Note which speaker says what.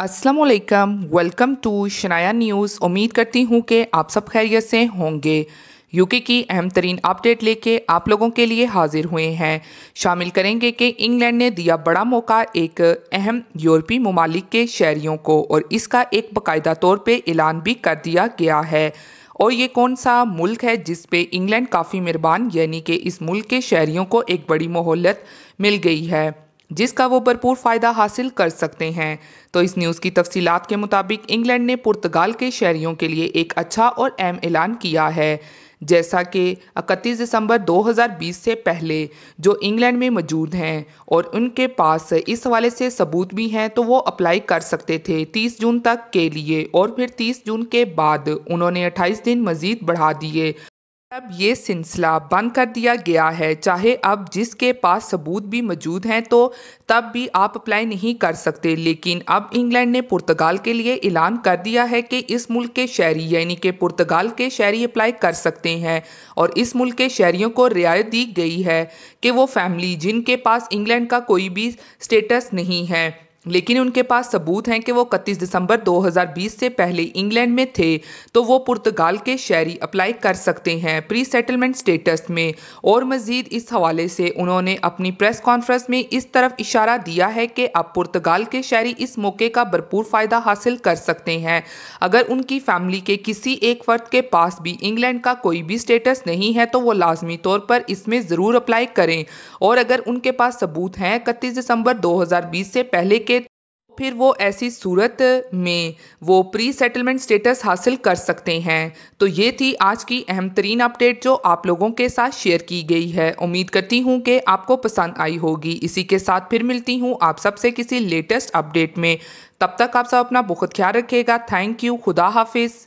Speaker 1: असलकम welcome to Shanaya news उम्मीद करती हूँ कि आप सब खैरियत से होंगे यूके की अहम तरीन अपडेट लेके आप लोगों के लिए हाजिर हुए हैं शामिल करेंगे कि इंग्लैंड ने दिया बड़ा मौका एक अहम यूरोपी ममालिक के शहरीों को और इसका एक बाकायदा तौर पे ऐलान भी कर दिया गया है और ये कौन सा मुल्क है जिस पे इंग्लैंड काफ़ी मेहरबान यानी कि इस मुल्क के शहरीों को एक बड़ी मोहलत मिल गई है जिसका वो भरपूर फ़ायदा हासिल कर सकते हैं तो इस न्यूज़ की तफसीत के मुताबिक इंग्लैंड ने पुर्तगाल के शहरीों के लिए एक अच्छा और अहम ऐलान किया है जैसा कि 31 दिसंबर 2020 से पहले जो इंग्लैंड में मौजूद हैं और उनके पास इस हवाले से सबूत भी हैं तो वो अप्लाई कर सकते थे 30 जून तक के लिए और फिर 30 जून के बाद उन्होंने 28 दिन मज़ीद बढ़ा दिए अब ये सिलसिला बंद कर दिया गया है चाहे अब जिसके पास सबूत भी मौजूद हैं तो तब भी आप अप्लाई नहीं कर सकते लेकिन अब इंग्लैंड ने पुर्तगाल के लिए ऐलान कर दिया है कि इस मुल्क के शहरी यानी कि पुर्तगाल के शहरी अप्लाई कर सकते हैं और इस मुल्क के शहरीों को रियायत दी गई है कि वो फैमिली जिनके पास इंग्लैंड का कोई भी स्टेटस नहीं है लेकिन उनके पास सबूत हैं कि वो इकतीस दिसंबर 2020 से पहले इंग्लैंड में थे तो वो पुर्तगाल के शहरी अप्लाई कर सकते हैं प्री सेटलमेंट स्टेटस में और मज़ीद इस हवाले से उन्होंने अपनी प्रेस कॉन्फ्रेंस में इस तरफ इशारा दिया है कि अब पुर्तगाल के शहरी इस मौके का भरपूर फ़ायदा हासिल कर सकते हैं अगर उनकी फैमिली के किसी एक फर्द के पास भी इंग्लैंड का कोई भी स्टेटस नहीं है तो वो लाजमी तौर पर इसमें ज़रूर अप्लाई करें और अगर उनके पास सबूत हैं इकतीस दिसंबर दो से पहले के फिर वो ऐसी सूरत में वो प्री सेटलमेंट स्टेटस हासिल कर सकते हैं तो ये थी आज की अहम तरीन अपडेट जो आप लोगों के साथ शेयर की गई है उम्मीद करती हूँ कि आपको पसंद आई होगी इसी के साथ फिर मिलती हूँ आप सबसे किसी लेटेस्ट अपडेट में तब तक आप सब अपना बहुत ख्याल रखिएगा थैंक यू खुदा हाफिज़